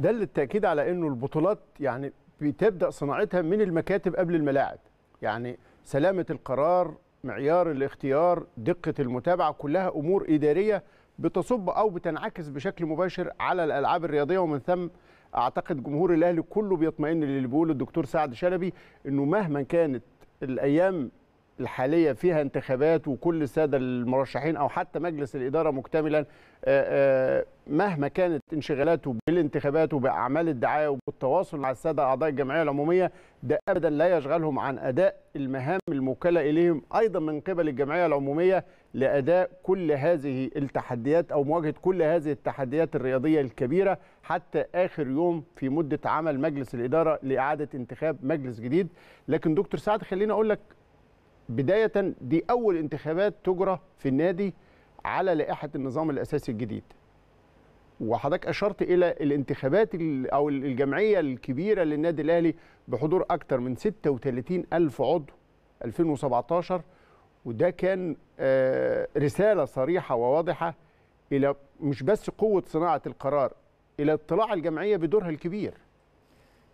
ده للتاكيد على انه البطولات يعني بتبدا صناعتها من المكاتب قبل الملاعب يعني سلامه القرار معيار الاختيار دقه المتابعه كلها امور اداريه بتصب او بتنعكس بشكل مباشر على الالعاب الرياضيه ومن ثم اعتقد جمهور الاهلي كله بيطمئن للي بيقوله الدكتور سعد شلبي انه مهما كانت الايام الحاليه فيها انتخابات وكل الساده المرشحين او حتى مجلس الاداره مكتملا آه، آه، مهما كانت انشغالاته بالانتخابات وباعمال الدعايه وبالتواصل مع الساده اعضاء الجمعيه العموميه ده ابدا لا يشغلهم عن اداء المهام الموكله اليهم ايضا من قبل الجمعيه العموميه لاداء كل هذه التحديات او مواجهه كل هذه التحديات الرياضيه الكبيره حتى اخر يوم في مده عمل مجلس الاداره لاعاده انتخاب مجلس جديد لكن دكتور سعد خليني اقول لك بداية دي أول انتخابات تجرى في النادي على لائحة النظام الأساسي الجديد وحضرتك أشرت إلى الانتخابات أو الجمعية الكبيرة للنادي الأهلي بحضور أكثر من 36 ألف عضو 2017 وده كان آه، رسالة صريحة وواضحة إلى مش بس قوة صناعة القرار إلى اطلاع الجمعية بدورها الكبير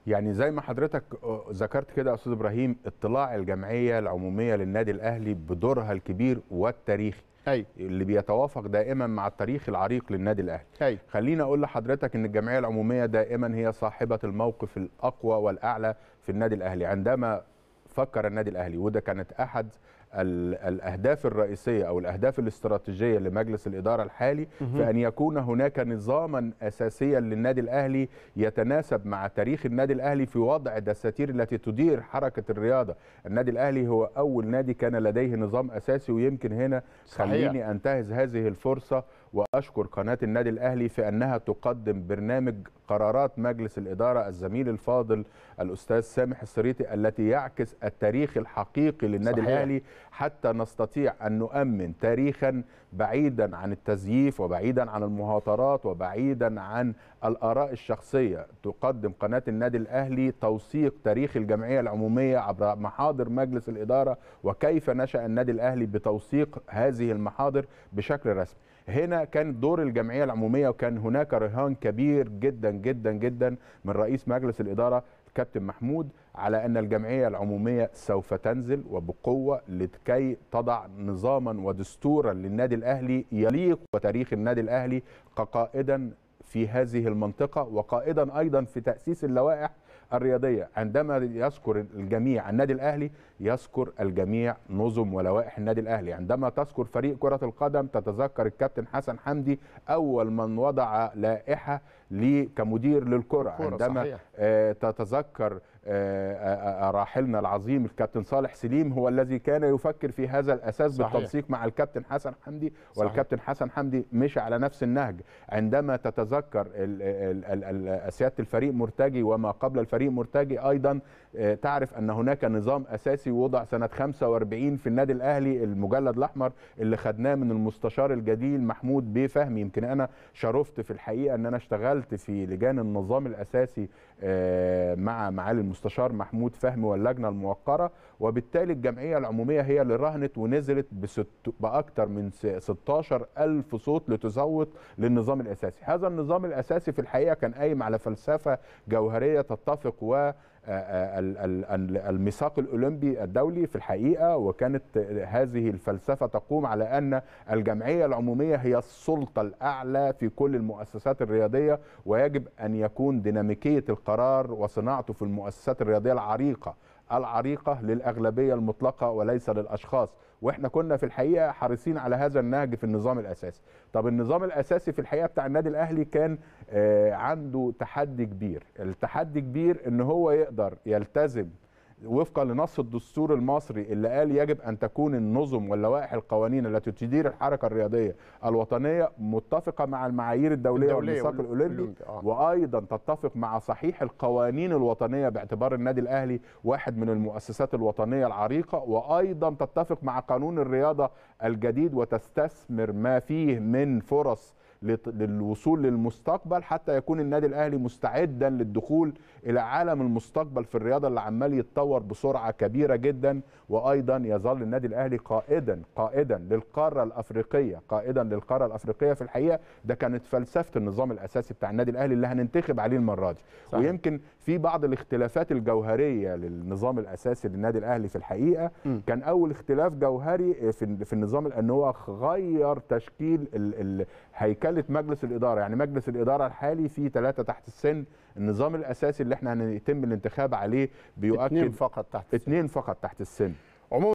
يعني زي ما حضرتك آه، ذكرت كده يا استاذ ابراهيم اطلاع الجمعيه العموميه للنادي الاهلي بدورها الكبير والتاريخي أي. اللي بيتوافق دائما مع التاريخ العريق للنادي الاهلي أي. خليني اقول لحضرتك ان الجمعيه العموميه دائما هي صاحبه الموقف الاقوى والاعلى في النادي الاهلي عندما فكر النادي الاهلي وده كانت احد الأهداف الرئيسية أو الأهداف الاستراتيجية لمجلس الإدارة الحالي في أن يكون هناك نظاما أساسيا للنادي الأهلي يتناسب مع تاريخ النادي الأهلي في وضع دساتير التي تدير حركة الرياضة النادي الأهلي هو أول نادي كان لديه نظام أساسي ويمكن هنا صحيح. خليني أنتهز هذه الفرصة وأشكر قناة النادي الأهلي في أنها تقدم برنامج قرارات مجلس الإدارة الزميل الفاضل الأستاذ سامح السريتي التي يعكس التاريخ الحقيقي للنادي صحيح. الأهلي حتى نستطيع أن نؤمن تاريخا بعيدا عن التزييف وبعيدا عن المهاترات وبعيدا عن الآراء الشخصية تقدم قناة النادي الأهلي توثيق تاريخ الجمعية العمومية عبر محاضر مجلس الإدارة وكيف نشأ النادي الأهلي بتوثيق هذه المحاضر بشكل رسمي هنا كان دور الجمعيه العموميه وكان هناك رهان كبير جدا جدا جدا من رئيس مجلس الاداره الكابتن محمود على ان الجمعيه العموميه سوف تنزل وبقوه لكي تضع نظاما ودستورا للنادي الاهلي يليق بتاريخ النادي الاهلي كقائدا في هذه المنطقه وقائدا ايضا في تاسيس اللوائح الرياضيه عندما يذكر الجميع النادي الاهلي يذكر الجميع نظم ولوائح النادي الاهلي عندما تذكر فريق كره القدم تتذكر الكابتن حسن حمدي اول من وضع لائحه لي كمدير للكره عندما صحيح. آه، تتذكر آه، آه، آه، راحلنا العظيم الكابتن صالح سليم هو الذي كان يفكر في هذا الاساس صحيح. بالتنسيق مع الكابتن حسن حمدي والكابتن حسن حمدي مشى على نفس النهج عندما تتذكر سياده الفريق مرتجي وما قبل الفريق مرتجي ايضا تعرف ان هناك نظام اساسي وضع سنه 45 في النادي الاهلي المجلد الاحمر اللي خدناه من المستشار الجديد محمود بيه فهمي يمكن انا شرفت في الحقيقه ان انا اشتغلت في لجان النظام الاساسي مع معالي المستشار محمود فهمي واللجنه الموقره وبالتالي الجمعيه العموميه هي اللي رهنت ونزلت باكثر من 16 ألف صوت لتزود للنظام الاساسي هذا النظام الاساسي في الحقيقه كان قايم على فلسفه جوهريه تتفق و الميثاق الاولمبي الدولي في الحقيقه وكانت هذه الفلسفه تقوم على ان الجمعيه العموميه هي السلطه الاعلى في كل المؤسسات الرياضيه ويجب ان يكون ديناميكيه القرار وصناعته في المؤسسات الرياضيه العريقه العريقه للاغلبيه المطلقه وليس للاشخاص واحنا كنا في الحقيقه حريصين على هذا النهج في النظام الاساسي طب النظام الاساسي في الحقيقه بتاع النادي الاهلي كان آه، عنده تحدي كبير التحدي كبير ان هو يقدر يلتزم وفقا لنص الدستور المصري اللي قال يجب أن تكون النظم واللوائح القوانين التي تدير الحركة الرياضية الوطنية متفقة مع المعايير الدولية, الدولية والميثاق الأولمبي آه. وأيضا تتفق مع صحيح القوانين الوطنية باعتبار النادي الأهلي واحد من المؤسسات الوطنية العريقة وأيضا تتفق مع قانون الرياضة الجديد وتستثمر ما فيه من فرص للوصول للمستقبل حتى يكون النادي الاهلي مستعدا للدخول الى عالم المستقبل في الرياضه اللي عمال يتطور بسرعه كبيره جدا وايضا يظل النادي الاهلي قائدا قائدا للقاره الافريقيه قائدا للقاره الافريقيه في الحقيقه ده كانت فلسفه النظام الاساسي بتاع النادي الاهلي اللي هننتخب عليه المره دي صحيح. ويمكن في بعض الاختلافات الجوهريه للنظام الاساسي للنادي الاهلي في الحقيقه م. كان اول اختلاف جوهري في في النظام ان هو غير تشكيل هيكله مساله مجلس الاداره يعني مجلس الاداره الحالي فيه ثلاثه تحت السن النظام الاساسي اللي احنا هنتم الانتخاب عليه بيؤكد اثنين فقط تحت السن اثنين فقط تحت السن